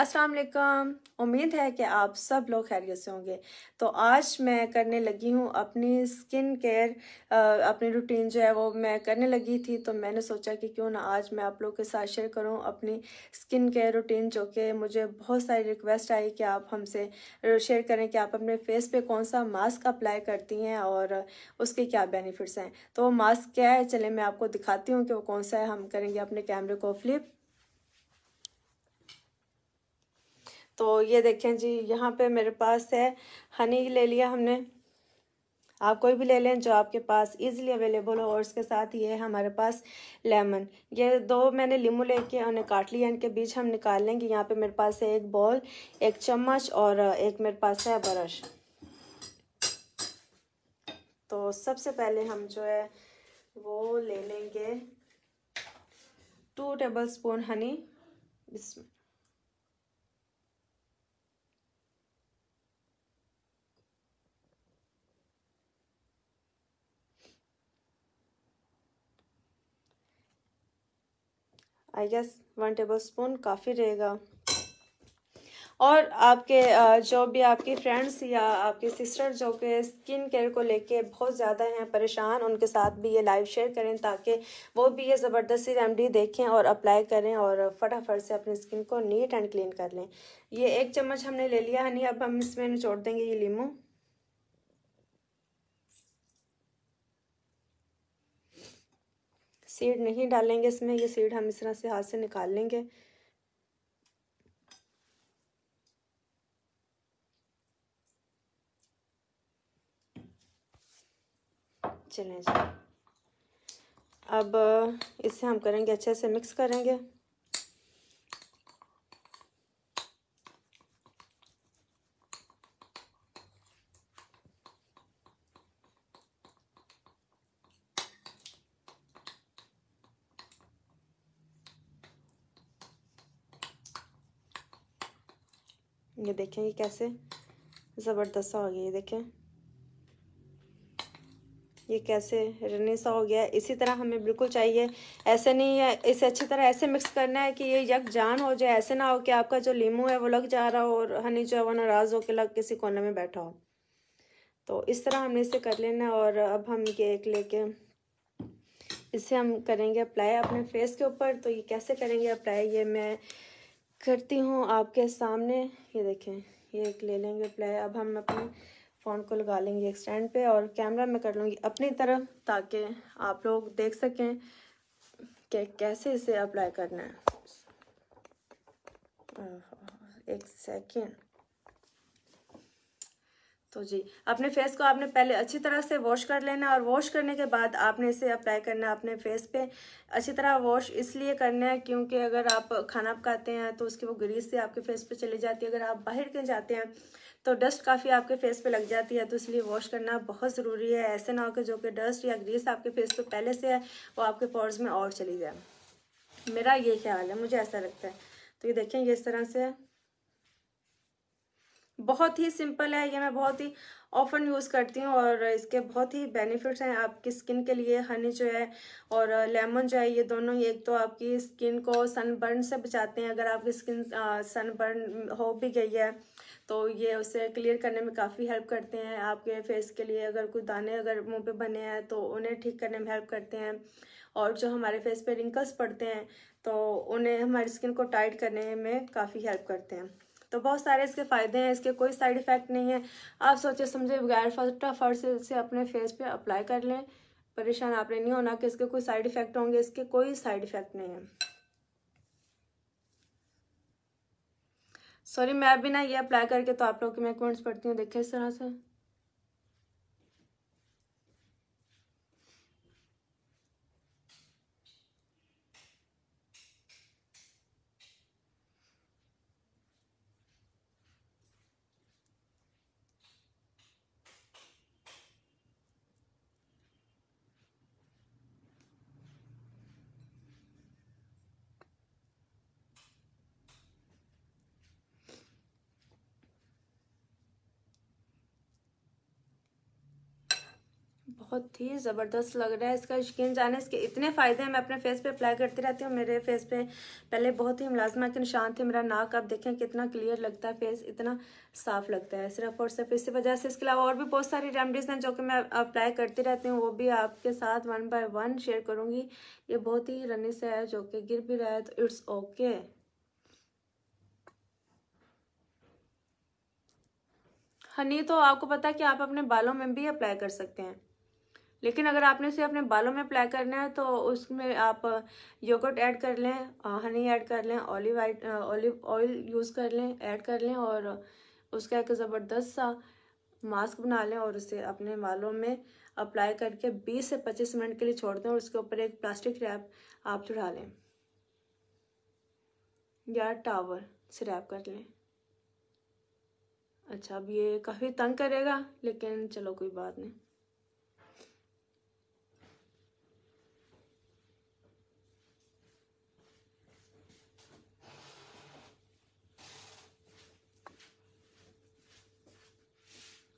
अस्सलाम वालेकुम उम्मीद है कि आप सब लोग खैरियत से होंगे तो आज मैं करने लगी हूँ अपनी स्किन केयर अपनी रूटीन जो है वो मैं करने लगी थी तो मैंने सोचा कि क्यों ना आज मैं आप लोग के साथ शेयर करूँ अपनी स्किन केयर रूटीन जो कि मुझे बहुत सारी रिक्वेस्ट आई कि आप हमसे शेयर करें कि आप अपने फेस पर कौन सा मास्क अप्लाई करती हैं और उसके क्या बेनिफिट्स हैं तो मास्क क्या है चले मैं आपको दिखाती हूँ कि वो कौन सा है हम करेंगे अपने कैमरे को फ्लिप तो ये देखें जी यहाँ पे मेरे पास है हनी ले लिया हमने आप कोई भी ले लें जो आपके पास इजीली अवेलेबल हो और इसके साथ ये है हमारे पास लेमन ये दो मैंने लीमू लेके उन्हें काट लिया इनके बीच हम निकाल लेंगे यहाँ पे मेरे पास है एक बॉल एक चम्मच और एक मेरे पास है ब्रश तो सबसे पहले हम जो है वो ले लेंगे टू टेबल स्पून हनी इसमें I guess one tablespoon काफ़ी रहेगा और आपके जो भी आपकी फ्रेंड्स या आपके सिस्टर जो के स्किन केयर को लेके बहुत ज़्यादा हैं परेशान उनके साथ भी ये लाइव शेयर करें ताकि वो भी ये ज़बरदस्ती रेमडी देखें और अप्लाई करें और फटाफट से अपनी स्किन को नीट एंड क्लीन कर लें ये एक चम्मच हमने ले लिया है नहीं अब हम इसमें निचोड़ देंगे ये लीमू सीड नहीं डालेंगे इसमें ये सीड हम इस तरह से हाथ से निकाल लेंगे चलें जी अब इसे हम करेंगे अच्छे से मिक्स करेंगे ये देखें ये कैसे ज़बरदस्त हो गया ये देखें ये कैसे रनी सा हो गया इसी तरह हमें बिल्कुल चाहिए ऐसे नहीं है इसे अच्छी तरह ऐसे मिक्स करना है कि ये यक जान हो जाए ऐसे ना हो कि आपका जो लीमू है वो लग जा रहा हो और हनी जो है वो नाराज़ हो के लग किसी कोने में बैठा हो तो इस तरह हमने इसे कर लेना है और अब हम ये एक लेके इसे हम करेंगे अप्लाई अपने फेस के ऊपर तो ये कैसे करेंगे अप्लाई ये मैं करती हूँ आपके सामने ये देखें ये एक ले लेंगे प्ले अब हम अपने फ़ोन को लगा लेंगे एक स्टैंड पे और कैमरा में कर लूँगी अपनी तरफ ताकि आप लोग देख सकें कि कैसे इसे अप्लाई करना है एक सेकेंड तो जी अपने फेस को आपने पहले अच्छी तरह से वॉश कर लेना और वॉश करने के बाद आपने इसे अप्लाई करना अपने फेस पे अच्छी तरह वॉश इसलिए करना है क्योंकि अगर आप खाना पकाते हैं तो उसकी वो ग्रीस से आपके फेस पे चली जाती है अगर आप बाहर के जाते हैं तो डस्ट काफ़ी आपके फेस पे लग जाती है तो इसलिए वॉश करना बहुत ज़रूरी है ऐसे ना हो कि जो कि डस्ट या ग्रीस आपके फेस पर पहले से है वो आपके पॉर्स में और चली जाए मेरा ये ख्याल है मुझे ऐसा लगता है तो ये देखें ये इस तरह से बहुत ही सिंपल है ये मैं बहुत ही ऑफन यूज़ करती हूँ और इसके बहुत ही बेनिफिट्स हैं आपकी स्किन के लिए हनी जो है और लेमन जो है ये दोनों ही एक तो आपकी स्किन को सनबर्न से बचाते हैं अगर आपकी स्किन सनबर्न हो भी गई है तो ये उसे क्लियर करने में काफ़ी हेल्प करते हैं आपके फेस के लिए अगर कोई दाने अगर मुंह पे बने हैं तो उन्हें ठीक करने में हेल्प करते हैं और जो हमारे फेस पे रिंकल्स पड़ते हैं तो उन्हें हमारी स्किन को टाइट करने में काफ़ी हेल्प करते हैं तो बहुत सारे इसके फ़ायदे हैं इसके कोई साइड इफ़ेक्ट नहीं है आप सोचे समझे बगैर फटाफट से इसे अपने फेस पे अप्लाई कर लें परेशान आपने नहीं होना कि इसके कोई साइड इफ़ेक्ट होंगे इसके कोई साइड इफ़ेक्ट नहीं है सॉरी मैं भी ना ये अप्लाई करके तो आप लोग के मैं कमेंट्स पढ़ती हूँ देखिए इस तरह से बहुत ही ज़बरदस्त लग रहा है इसका स्किन जाने इसके इतने फ़ायदे हैं मैं अपने फेस पे अप्लाई करती रहती हूँ मेरे फेस पे पहले बहुत ही मुलाजमा के निशान थे मेरा नाक आप देखें कितना क्लियर लगता है फेस इतना साफ लगता है सिर्फ और सिर्फ इसी वजह से इसके अलावा और भी बहुत सारी रेमडीज़ हैं जो कि मैं अप्लाई करती रहती हूँ वो भी आपके साथ वन बाय वन शेयर करूँगी ये बहुत ही रनी से है जो कि गिर भी रहा है तो इट्स ओके हनी तो आपको पता है कि आप अपने बालों में भी अप्लाई कर सकते हैं लेकिन अगर आपने इसे अपने बालों में अप्लाई करना है तो उसमें आप योगर्ट uh, ऐड कर लें हनी uh, ऐड कर लें ऑलिव ऑलिव ऑयल यूज़ कर लें ऐड कर लें और उसका एक ज़बरदस्त सा मास्क बना लें और उसे अपने बालों में अप्लाई करके 20 से 25 मिनट के लिए छोड़ दें और उसके ऊपर एक प्लास्टिक रैप आप चढ़ा लें या टावर से रैप कर लें अच्छा अब ये काफ़ी तंग करेगा लेकिन चलो कोई बात नहीं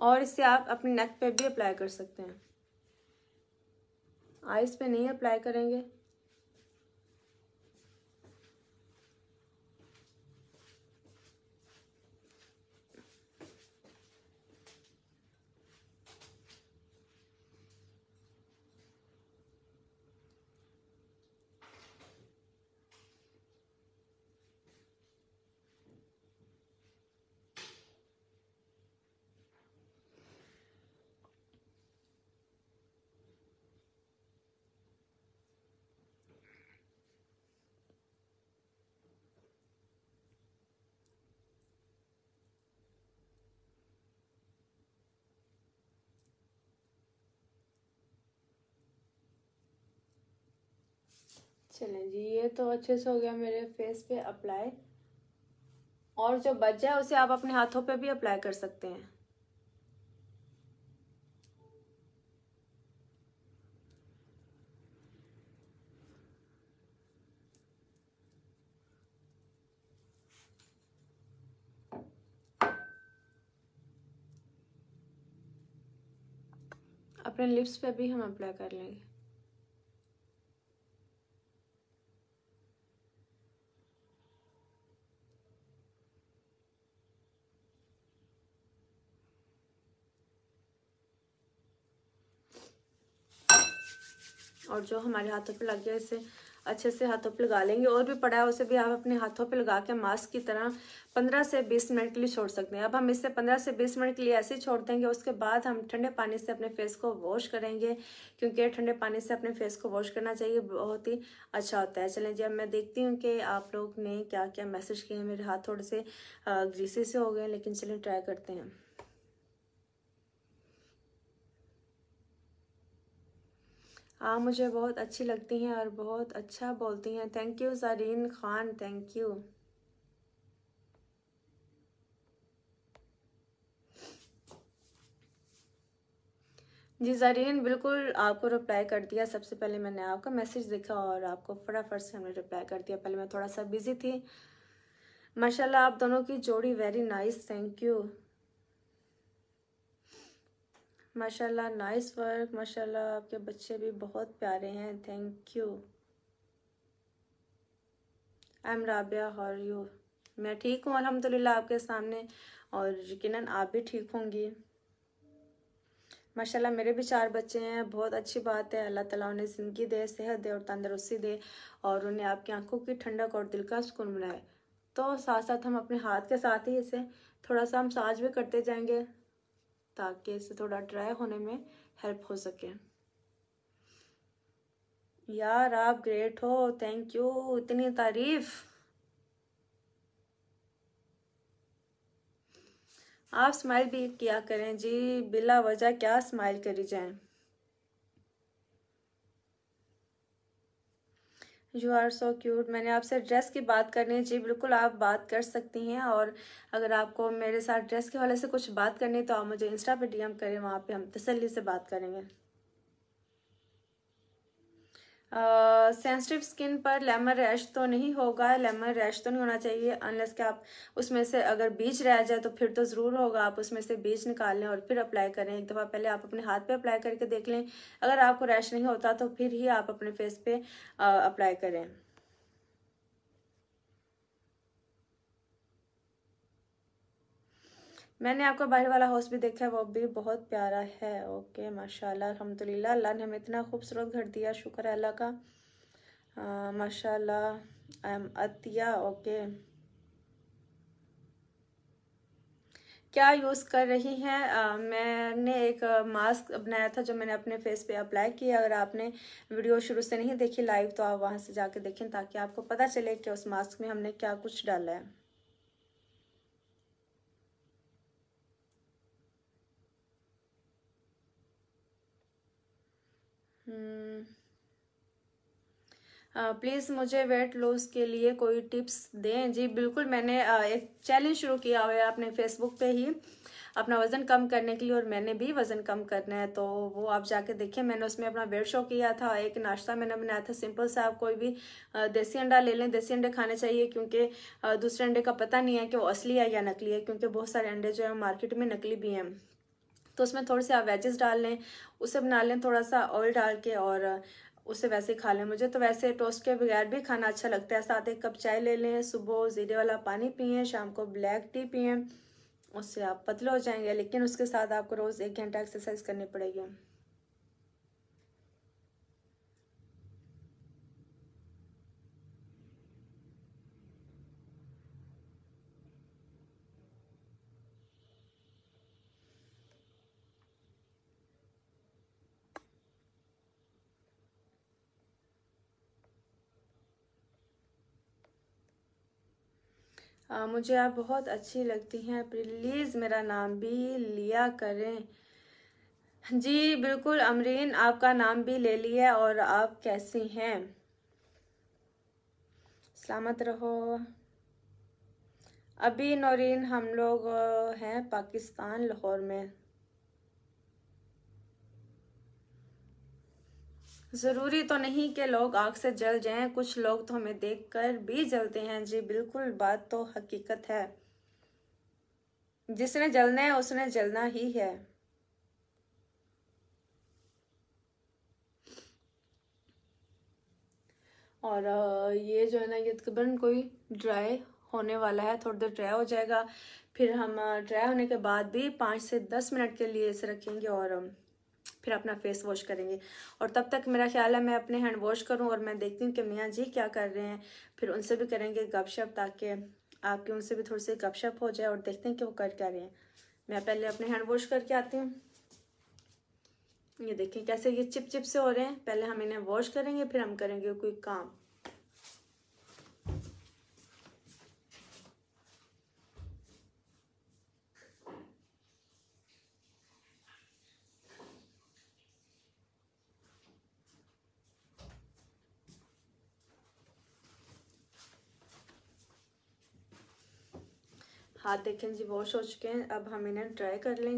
और इसे आप अपने नेक पे भी अप्लाई कर सकते हैं आइस पे नहीं अप्लाई करेंगे चलें जी ये तो अच्छे से हो गया मेरे फेस पे अप्लाई और जो बचा है उसे आप अपने हाथों पे भी अप्लाई कर सकते हैं अपने लिप्स पे भी हम अप्लाई कर लेंगे और जो हमारे हाथों पे लग गया इसे अच्छे से हाथों पे लगा लेंगे और भी पड़ा है उसे भी आप अपने हाथों पे लगा के मास्क की तरह 15 से 20 मिनट के लिए छोड़ सकते हैं अब हम इसे 15 से 20 मिनट के लिए ऐसे ही छोड़ देंगे उसके बाद हम ठंडे पानी से अपने फेस को वॉश करेंगे क्योंकि ठंडे पानी से अपने फेस को वॉश करना चाहिए बहुत ही अच्छा होता है चलें जी अब मैं देखती हूँ कि आप लोग ने क्या क्या मैसेज किए मेरे हाथ थोड़े से ग्रीसी से हो गए लेकिन चलें ट्राई करते हैं हाँ मुझे बहुत अच्छी लगती हैं और बहुत अच्छा बोलती हैं thank you Zareen Khan thank you ji Zareen बिल्कुल आपको रिप्लाई कर दिया सबसे पहले मैंने आपका मैसेज देखा और आपको फटाफट से हमने रिप्लाई कर दिया पहले मैं थोड़ा सा बिजी थी माशाल्लाह आप दोनों की जोड़ी वेरी नाइस थैंक यू माशाल्लाह नाइस वर्क माशाल्लाह आपके बच्चे भी बहुत प्यारे हैं thank you I am Rabia how are you मैं ठीक हूँ अल्हम्दुलिल्लाह आपके सामने और यकीन आप भी ठीक होंगी माशाल्लाह मेरे भी चार बच्चे हैं बहुत अच्छी बात है अल्लाह ताला उन्हें ज़िंदगी दे सेहत दे और तंदरुस्ती दे और उन्हें आपकी आंखों की ठंडक और दिल का सुकून मिलाए तो साथ साथ हम अपने हाथ के साथ ही इसे थोड़ा सा हम साज भी करते जाएंगे ताकि इसे थोड़ा ड्राई होने में हेल्प हो सके यार आप ग्रेट हो थैंक यू इतनी तारीफ आप स्माइल भी किया करें जी बिला वजह क्या स्माइल करी जाएं यू आर सो क्यूट मैंने आपसे ड्रेस की बात करनी है जी बिल्कुल आप बात कर सकती हैं और अगर आपको मेरे साथ ड्रेस के हवाले से कुछ बात करनी है तो आप मुझे इंस्टा पे डीएम करें वहाँ पे हम तसल्ली से बात करेंगे सेंसिटिव स्किन पर लेमन रैश तो नहीं होगा लेमन रैश तो नहीं होना चाहिए अनलेस कि आप उसमें से अगर बीज रह जाए तो फिर तो ज़रूर होगा आप उसमें से बीज निकाल लें और फिर अप्लाई करें एक दफ़ा पहले आप अपने हाथ पे अप्लाई करके देख लें अगर आपको रैश नहीं होता तो फिर ही आप अपने फेस पे अप्लाई करें मैंने आपका बाहर वाला हाउस भी देखा है वो भी बहुत प्यारा है ओके माशाल्लाह अलहमदिल्ला अल्लाह ने हमें इतना खूबसूरत घर दिया शुक्र है अल्लाह का माशाल्लाह आई एम अतिया ओके क्या यूज़ कर रही हैं मैंने एक मास्क बनाया था जो मैंने अपने फेस पे अप्लाई किया अगर आपने वीडियो शुरू से नहीं देखी लाइव तो आप वहाँ से जाके देखें ताकि आपको पता चले कि उस मास्क में हमने क्या कुछ डाला है प्लीज़ मुझे वेट लॉस के लिए कोई टिप्स दें जी बिल्कुल मैंने एक चैलेंज शुरू किया हुआ है अपने फेसबुक पे ही अपना वज़न कम करने के लिए और मैंने भी वज़न कम करना है तो वो आप जाके देखिए मैंने उसमें अपना वेट शो किया था एक नाश्ता मैंने बनाया था सिंपल सा आप कोई भी देसी अंडा ले लें देसी अंडे खाने चाहिए क्योंकि दूसरे अंडे का पता नहीं है कि वो असली है या नकली है क्योंकि बहुत सारे अंडे जो है मार्केट में नकली भी हैं तो उसमें थोड़े से आप वेजेस डाल लें उसे बना लें थोड़ा सा ऑयल डाल के और उसे वैसे खा लें मुझे तो वैसे टोस्ट के बगैर भी खाना अच्छा लगता है साथ एक कप चाय ले लें सुबह जीरे वाला पानी पिए शाम को ब्लैक टी पिए उससे आप पतले हो जाएंगे लेकिन उसके साथ आपको रोज़ एक घंटा एक्सरसाइज करनी पड़ेगी आ, मुझे आप बहुत अच्छी लगती हैं प्लीज़ मेरा नाम भी लिया करें जी बिल्कुल अमरीन आपका नाम भी ले लिया और आप कैसी हैं सलामत रहो अभी नौरीन हम लोग हैं पाकिस्तान लाहौर में ज़रूरी तो नहीं कि लोग आग से जल जाएं कुछ लोग तो हमें देखकर भी जलते हैं जी बिल्कुल बात तो हकीकत है जिसने जलना है उसने जलना ही है और ये जो है ना ये तकरीबन कोई ड्राई होने वाला है थोड़ी देर ड्राई हो जाएगा फिर हम ड्राई होने के बाद भी पाँच से दस मिनट के लिए इसे रखेंगे और फिर अपना फेस वॉश करेंगे और तब तक मेरा ख्याल है मैं अपने हैंड वॉश करूं और मैं देखती हूँ कि मियाँ जी क्या कर रहे हैं फिर उनसे भी करेंगे गपशप ताकि आपके उनसे भी थोड़ी सी गपशप हो जाए और देखते हैं कि वो कर क्या रहे हैं मैं पहले अपने हैंड वॉश करके आती हूँ ये देखें कैसे ये चिप चिप से हो रहे हैं पहले हम इन्हें वॉश करेंगे फिर हम करेंगे कोई काम हाथ देखें जी वॉश हो चुके हैं अब हम इन्हें ड्राई कर लेंगे